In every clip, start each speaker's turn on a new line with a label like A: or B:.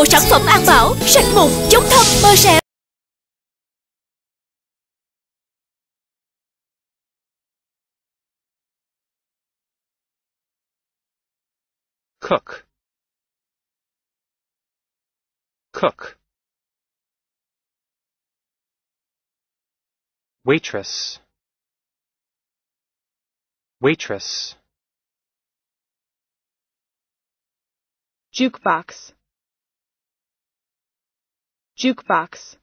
A: bộ sản phẩm an bảo Sạch mụn, chống thâm, mơ sẹo cook cook waitress waitress jukebox Jukebox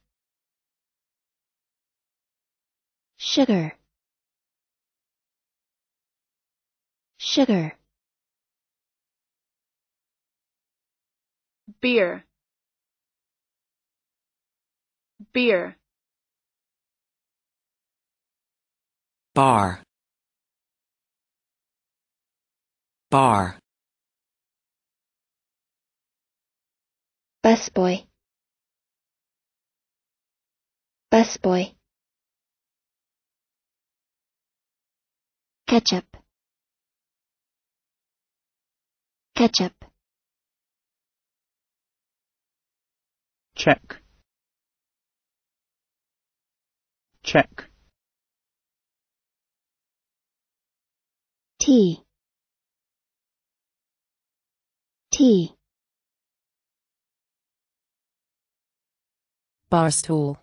A: Sugar Sugar Beer Beer Bar Bar Busboy Busboy. Ketchup. Ketchup. Check. Check. Tea. Tea. Barstool.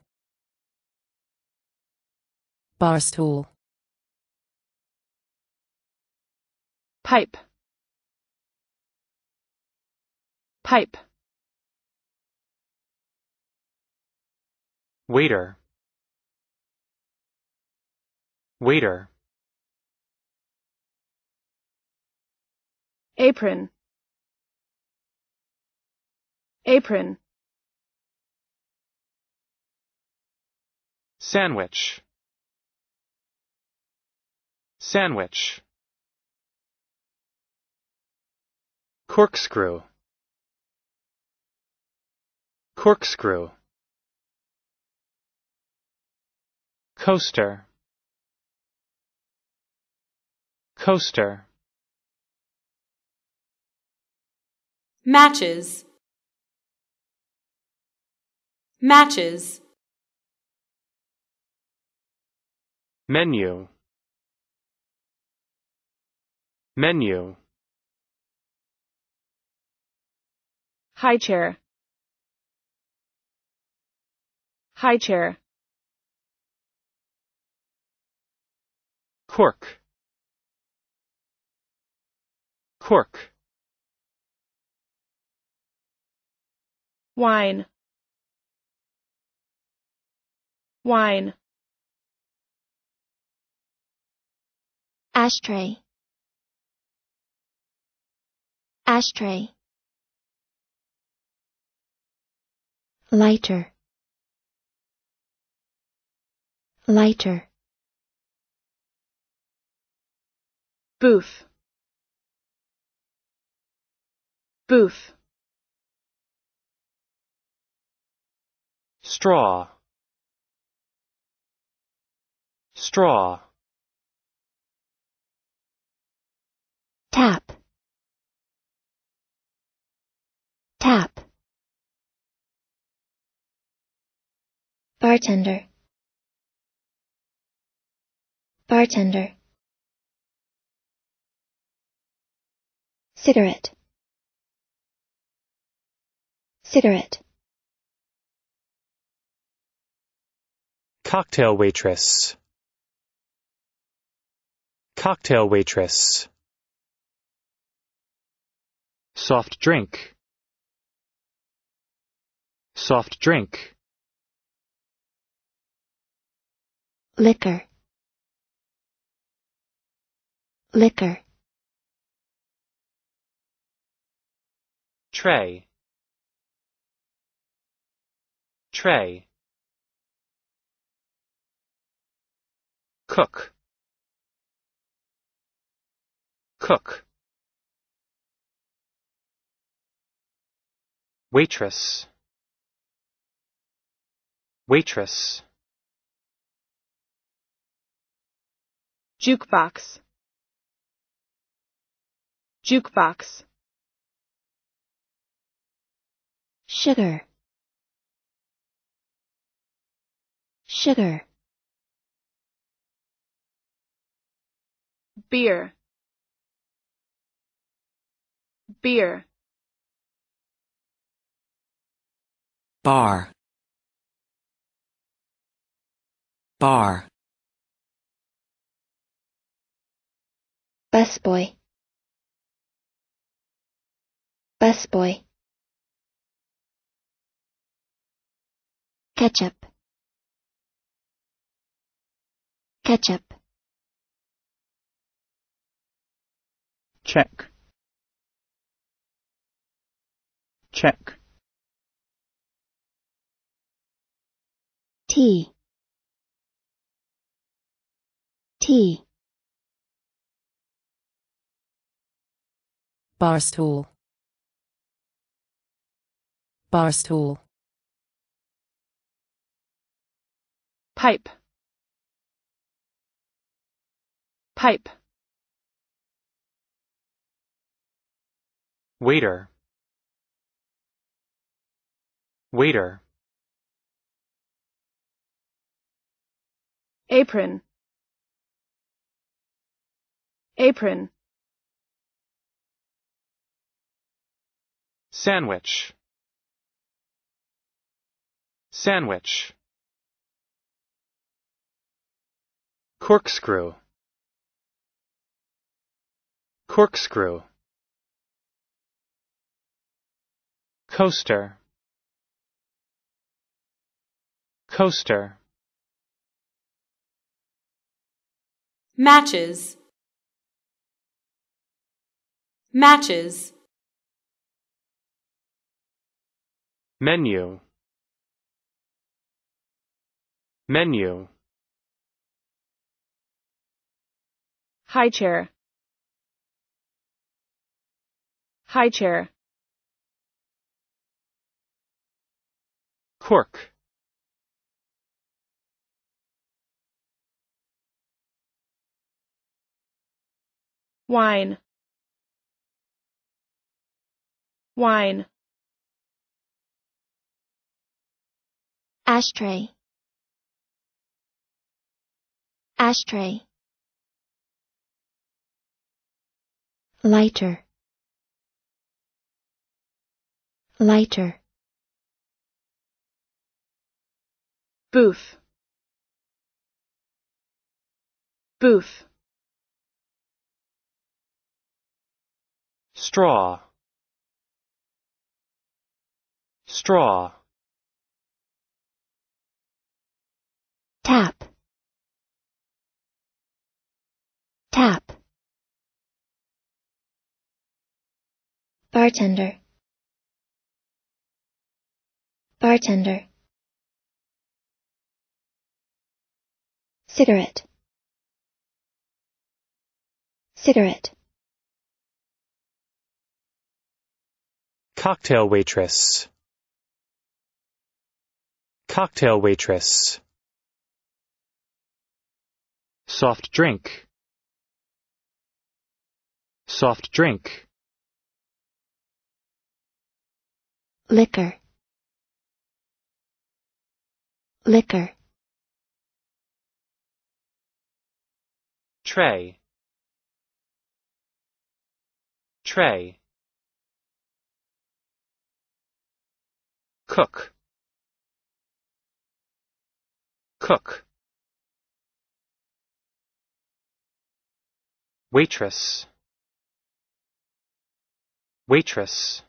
A: Barstool. Pipe. Pipe. Waiter. Waiter. Apron. Apron. Sandwich. Sandwich Corkscrew Corkscrew Coaster Coaster Matches Matches Menu Menu High chair High chair Cork Cork Wine Wine Ashtray ashtray lighter lighter booth booth straw straw tap Tap. Bartender. Bartender. Cigarette. Cigarette. Cocktail waitress. Cocktail waitress. Soft drink soft drink, liquor, liquor, tray, tray, cook, cook, waitress, waitress jukebox jukebox sugar sugar beer beer bar bar busboy busboy ketchup ketchup check check T T. Barstool. Barstool. Pipe. Pipe. Waiter. Waiter. Apron apron sandwich sandwich corkscrew corkscrew coaster coaster matches matches menu menu high chair high chair cork wine wine ashtray ashtray lighter lighter booth booth straw straw tap tap bartender bartender cigarette cigarette cocktail waitress Cocktail waitress. Soft drink. Soft drink. Liquor. Liquor. Tray. Tray. Cook. Cook. Waitress. Waitress.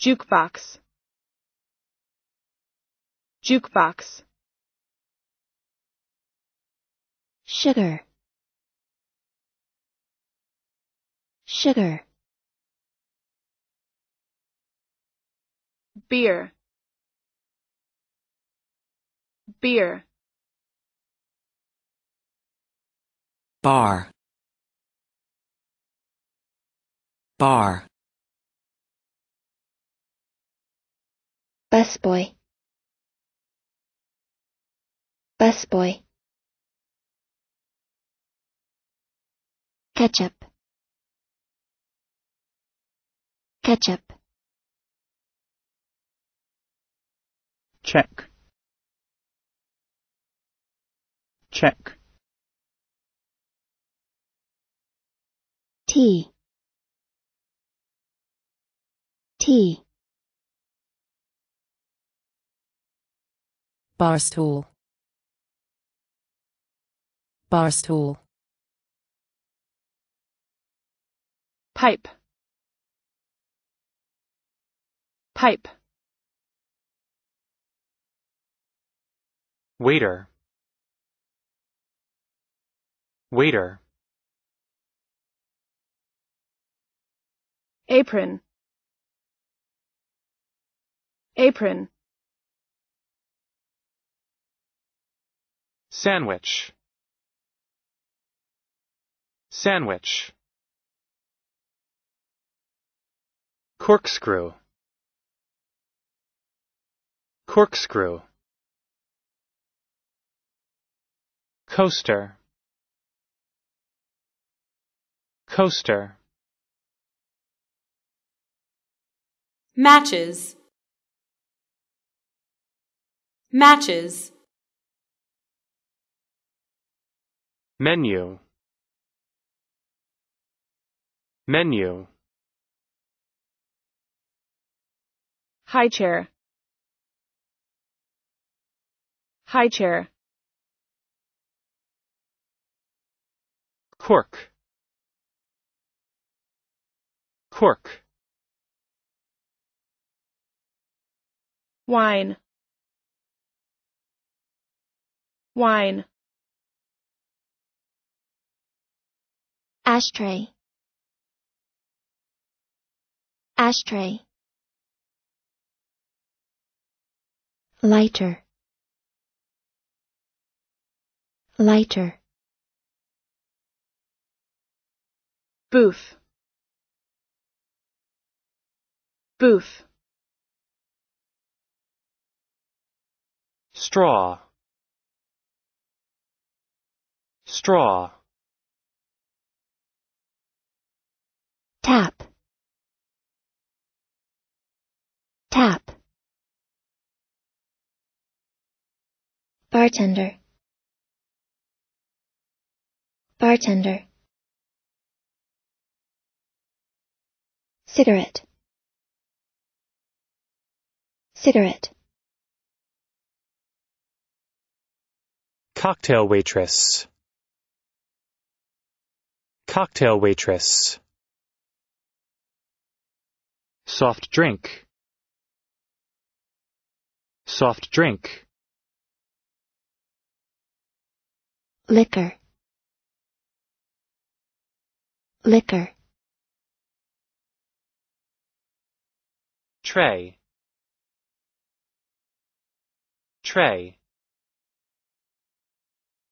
A: Jukebox. Jukebox. Sugar. Sugar. Beer. beer bar bar busboy busboy ketchup ketchup check check. T T barstool barstool pipe pipe waiter Waiter apron apron sandwich sandwich corkscrew corkscrew coaster Coaster. Matches. Matches. Menu. Menu. High chair. High chair. Cork cork wine wine ashtray ashtray lighter lighter booth Booth. Straw. Straw. Tap. Tap. Bartender. Bartender. Cigarette. Cigarette. Cocktail waitress. Cocktail waitress. Soft drink. Soft drink. Liquor. Liquor. Tray. Tray